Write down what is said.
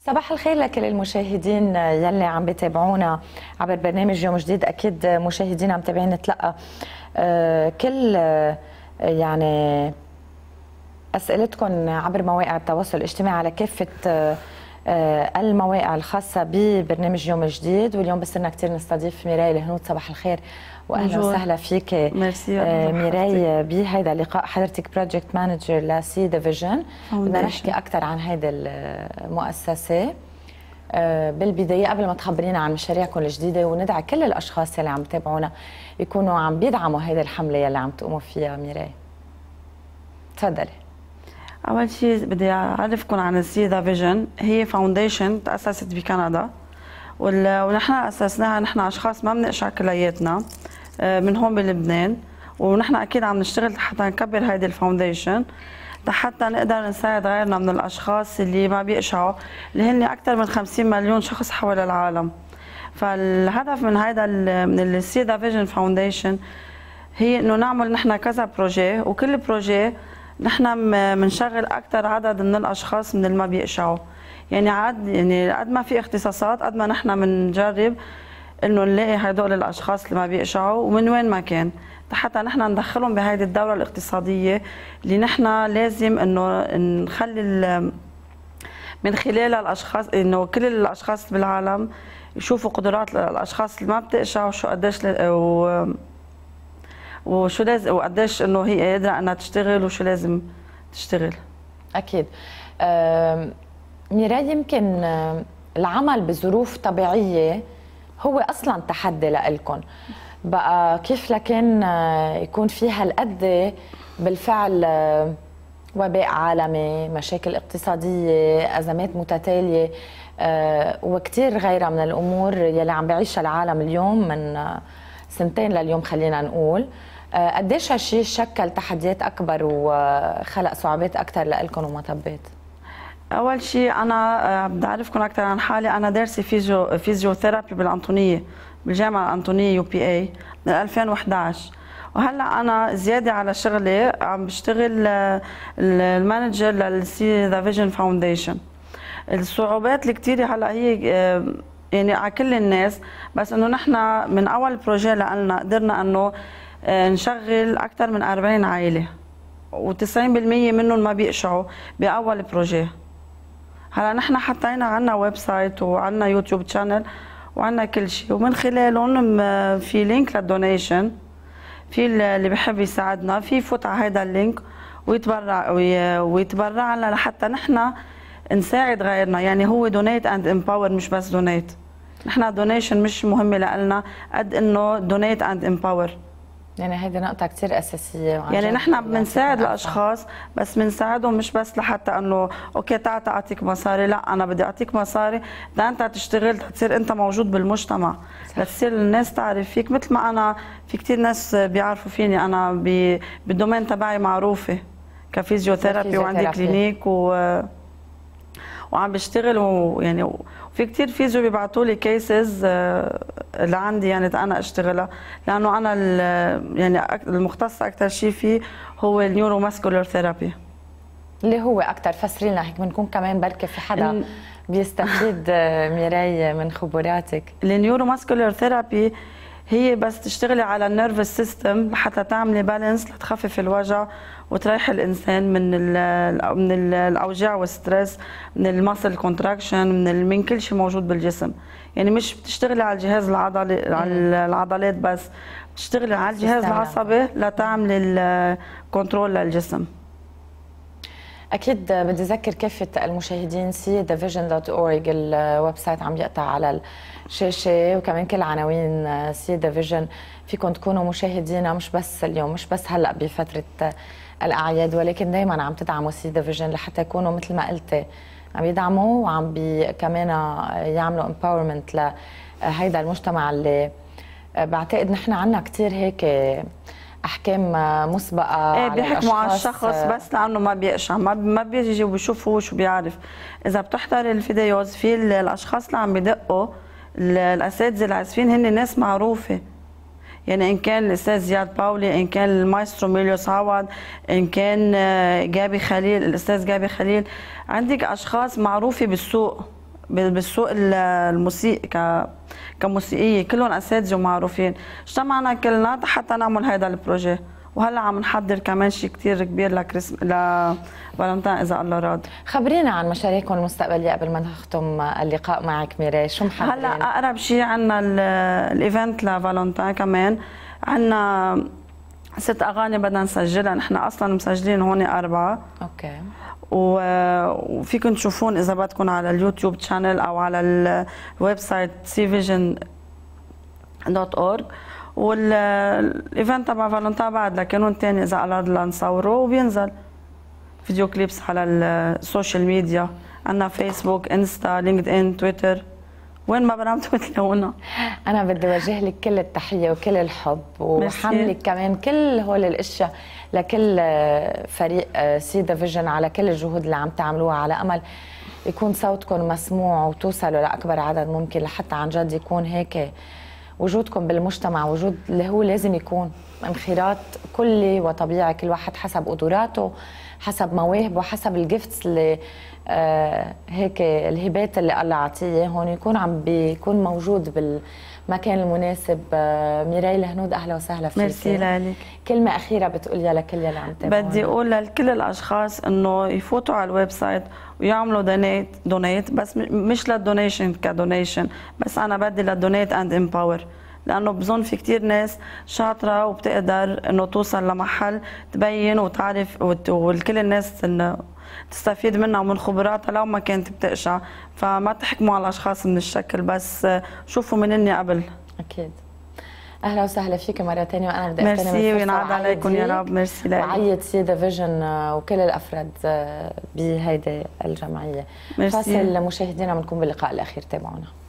صباح الخير لكل المشاهدين يلي عم بتابعونا عبر برنامج يوم جديد اكيد مشاهدين عم تابعين تلقى آه، كل آه، يعني اسئلتكم عبر مواقع التواصل الاجتماعي على كافه آه، آه، المواقع الخاصة ببرنامج يوم جديد واليوم بصرنا كثير نستضيف ميراي الهنود صباح الخير واهلا وسهلا آه، فيك ميراي بهذا اللقاء حضرتك بروجكت مانجر لسي ديفيجن بدنا نحكي اكثر عن هذه المؤسسه آه، بالبدايه قبل ما تخبرينا عن مشاريعكم الجديده وندعي كل الاشخاص اللي عم يتابعونا يكونوا عم بيدعموا هذه الحمله اللي عم تقوموا فيها ميراي تفضلي اول شيء بدي اعرفكم عن السيدا فيجن هي فاونديشن تاسست بكندا ونحن اسسناها نحن اشخاص ما بنقشع كلياتنا آه، من هون بلبنان ونحن اكيد عم نشتغل حتى نكبر هيدي الفاونديشن حتى نقدر نساعد غيرنا من الاشخاص اللي ما بيقشعوا اللي هن اكثر من 50 مليون شخص حول العالم فالهدف من هيدا من السيدا فيجن فاونديشن هي انه نعمل نحن كذا بروجي وكل بروجي نحن بنشغل اكثر عدد من الاشخاص من اللي ما بيقشعوا يعني عاد يعني قد ما في اختصاصات قد ما نحن بنجرب انه نلاقي هدول الاشخاص اللي ما بيقشعوا ومن وين ما كان حتى نحن ندخلهم بهيدي الدوره الاقتصاديه اللي نحن لازم انه نخلي من خلالها الاشخاص انه كل الاشخاص بالعالم يشوفوا قدرات الاشخاص اللي ما بتقشعوا شو قديش وشو لازم وقديش انه هي قادره انها تشتغل وشو لازم تشتغل اكيد ميراد يمكن العمل بظروف طبيعيه هو اصلا تحدي لإلكم بقى كيف لكان آه، يكون في هالقد بالفعل آه، وباء عالمي مشاكل اقتصادية أزمات متتالية آه، وكثير غيرها من الأمور يلي عم بعيشها العالم اليوم من سنتين لليوم خلينا نقول آه، قديش هالشيء شكل تحديات اكبر وخلق صعوبات اكثر لإلكم ومطبات؟ اول شيء انا آه، بدي اعرفكم اكثر عن حالي انا دارسه فيزيو فيزيوثيرابي بالانطونيه بالجامعه الانطونيه يو بي اي من 2011 وهلا انا زياده على شغلي عم بشتغل آه، المانجر للسي ذا فيجن فاونديشن الصعوبات الكثيره هلا هي يعني على كل الناس بس انه نحن من اول بروجي لنا قدرنا انه آه، نشغل اكثر من 40 عائله و90% منهم ما بيقشعوا باول بروجي هلا نحن حطينا عنا ويب سايت وعنا يوتيوب شانل وعنا كل شيء ومن خلالهم آه، في لينك للدونيشن في اللي بحب يساعدنا في يفوت على هذا اللينك ويتبرع ويتبرع لنا لحتى نحن نساعد غيرنا يعني هو دونيت اند امباور مش بس دونيت نحن دونيشن مش مهمه لنا قد انه دونيت اند امباور يعني هيدي نقطة كثير أساسية يعني نحن بنساعد الأشخاص بس بنساعدهم مش بس لحتى أنه أوكي تعا أعطيك مصاري لا أنا بدي أعطيك مصاري لأنت تشتغل تصير أنت موجود بالمجتمع لتصير الناس تعرف فيك مثل ما أنا في كثير ناس بيعرفوا فيني أنا بالدومين تبعي معروفة كفيزيوثيرابي وعندي كلينيك و وعم بشتغل ويعني في كثير فيزيو بيبعتوا لي كيسز آه، اللي عندي يعني انا اشتغلها لانه انا يعني المختص اكثر شيء فيه هو النيورو ماسكولر ثيرابي اللي هو اكثر فسري لنا هيك بنكون كمان بركي في حدا بيستفيد آه، ميراي من خبراتك النيورو ماسكولر ثيرابي هي بس تشتغلي على النيرفس سيستم حتى تعملي بالانس لتخفف الوجع وتريحي الانسان من الـ من الـ الاوجاع والستريس من الماسل كونتراكشن من من كل شيء موجود بالجسم يعني مش بتشتغلي على الجهاز العضلي على العضلات بس بتشتغلي على الجهاز العصبي لتعملي الكنترول للجسم اكيد بدي اذكر كافه المشاهدين سي ذا فيجن دوت اورج الويب سايت عم يقطع على الشاشه وكمان كل عناوين سي ذا فيجن فيكم تكونوا مشاهدينا مش بس اليوم مش بس هلا بفتره الاعياد ولكن دائما عم تدعموا سي ذا فيجن لحتى يكونوا مثل ما قلتي عم يدعموا وعم بي كمان يعملوا امباورمنت لهيدا المجتمع اللي بعتقد نحن عنا كثير هيك احكام مسبقه ايه بيحكموا على الشخص بس لانه ما بيقشع ما ما بيجي بيشوفوا شو بيعرف اذا بتحضر الفيديوز في الاشخاص اللي عم بدقوا الاساتذه العازفين هن ناس معروفه يعني ان كان الاستاذ زياد باولي ان كان المايسترو ميليوس عوض ان كان آه، جابي خليل الاستاذ جابي خليل عندك اشخاص معروفه بالسوق بالسوق الموسيقى ك... كموسيقيه كلهم اساتذه ومعروفين اجتمعنا كلنا حتى نعمل هذا البروجي وهلا عم نحضر كمان شيء كثير كبير لكريسم فالنتين اذا الله راد خبرينا عن مشاريعكم المستقبليه قبل ما نختم اللقاء معك ميري شو محضرين هلا اقرب شيء عندنا الايفنت لفالنتين كمان عندنا ست اغاني بدنا نسجلها نحن اصلا مسجلين هون اربعه اوكي وفيكم تشوفون اذا بدكم على اليوتيوب تشانل او على الويب سايت سي فيجن دوت اورج والايفنت تبع فالونتا بعد لكانون تاني اذا قررنا نصوره وبينزل فيديو كليبس على السوشيال ميديا عندنا فيسبوك انستا لينكد ان تويتر وين ما برامتوا بتلاقونا انا بدي اوجه لك كل التحيه وكل الحب وحملك كمان كل هول الاشياء لكل فريق آه، سيدا فيجن على كل الجهود اللي عم تعملوها على امل يكون صوتكم مسموع وتوصلوا لاكبر عدد ممكن لحتى عن جد يكون هيك وجودكم بالمجتمع وجود اللي هو لازم يكون انخراط كلي وطبيعي كل واحد حسب قدراته حسب مواهبه حسب الجفتس اللي آه هيك الهبات اللي الله عطيه هون يكون عم بيكون موجود بال مكان المناسب آه، ميراي لهنود اهلا وسهلا فيك ميرسي لك كلمه اخيره بتقوليها لكل اللي عم تابعونا بدي اقول لكل الاشخاص انه يفوتوا على الويب سايت ويعملوا دونيت دونيت بس مش للدونيشن كدونيشن بس انا بدي للدونيت اند امباور لانه بظن في كثير ناس شاطره وبتقدر انه توصل لمحل تبين وتعرف والكل الناس انه تستفيد منها ومن خبراتها لو ما كانت بتقشع فما تحكموا على الاشخاص من الشكل بس شوفوا من اني قبل اكيد اهلا وسهلا فيك مره ثانيه وانا بدي اغتنم ميرسي وينعاد عليكم يا رب ميرسي لك وعيد سيدا فيجن آه، وكل الافراد آه، بهيدي الجمعيه ميرسي فاصل مشاهدينا بنكون باللقاء الاخير تابعونا